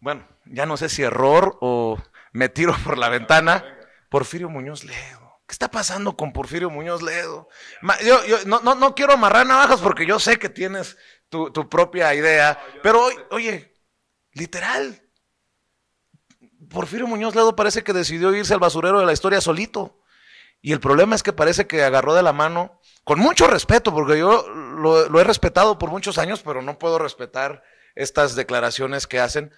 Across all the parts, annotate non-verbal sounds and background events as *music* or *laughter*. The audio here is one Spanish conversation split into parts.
bueno, ya no sé si error o me tiro *laughs* por la ventana, Porfirio Muñoz Ledo. ¿Qué está pasando con Porfirio Muñoz Ledo? Yo, no, no, no, quiero amarrar navajas porque yo sé que tienes tu, tu propia idea, pero oye, literal, Porfirio Muñoz Ledo parece que decidió irse al basurero de la historia solito. Y el problema es que parece que agarró de la mano, con mucho respeto, porque yo lo, lo he respetado por muchos años, pero no puedo respetar estas declaraciones que hacen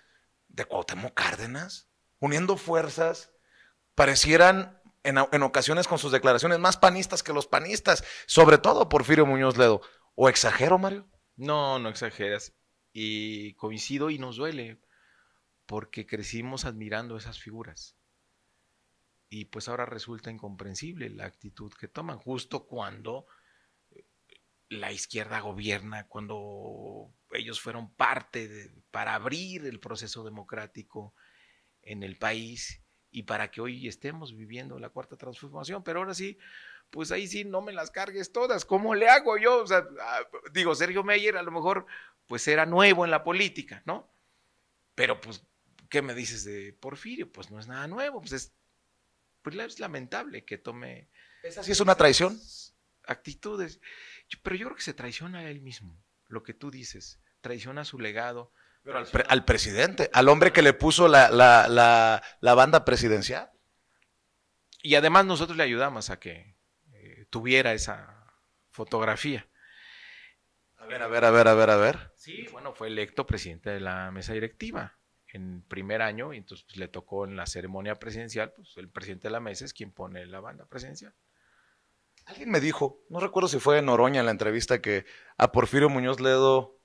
de Cuauhtémoc Cárdenas, uniendo fuerzas, parecieran en, en, ocasiones con sus declaraciones más panistas que los panistas, sobre todo Porfirio Muñoz Ledo. ¿O exagero, Mario? No, no exageras. Y coincido y nos duele, porque crecimos admirando esas figuras. Y pues ahora resulta incomprensible la actitud que toman, justo cuando eh, la izquierda gobierna, cuando ellos fueron parte para abrir el proceso democrático en el país y para que hoy estemos viviendo la cuarta transformación. Pero ahora sí, pues ahí sí no me las cargues todas. ¿Cómo le hago yo? Ah, digo, Sergio Meyer a lo mejor pues era nuevo en la política, ¿no? Pero pues, ¿qué me dices de Porfirio? Pues no es nada nuevo, pues es, pues es lamentable que tome... ¿Esa sí es una traición? Actitudes. Pero yo creo que se traiciona a él mismo, lo que tú dices traiciona su legado. Pero al, presidente, al hombre que le puso la, banda presidencial. Y además nosotros le ayudamos a que eh, tuviera esa fotografía. A ver, a ver, a ver, a ver, a ver. Sí, bueno, fue electo presidente de la mesa directiva en primer año y entonces pues, le tocó en la ceremonia presidencial, pues el presidente de la mesa es quien pone la banda presidencial. Alguien me dijo, no recuerdo si fue en Oroña en la entrevista que a Porfirio Muñoz Ledo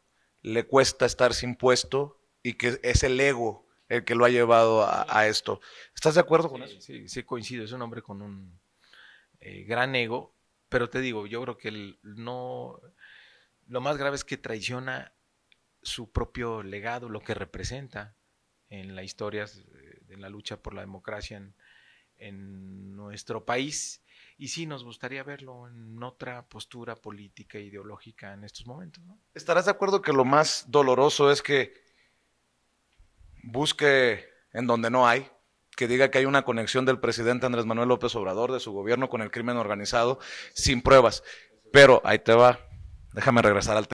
le cuesta estar sin puesto y que es el ego el que lo ha llevado a, esto. ¿Estás de acuerdo con eso? Sí, sí, coincido. Es un hombre con un eh, gran ego, pero te digo, yo creo que el no. Lo más grave es que traiciona su propio legado, lo que representa en la historia, de eh, la lucha por la democracia en, en nuestro país y sí nos gustaría verlo en otra postura política e ideológica en estos momentos. ¿Estarás de acuerdo que lo más doloroso es que busque en donde no hay? que diga que hay una conexión del presidente Andrés Manuel López Obrador, de su gobierno con el crimen organizado, sin pruebas. Pero ahí te va, déjame regresar al tema.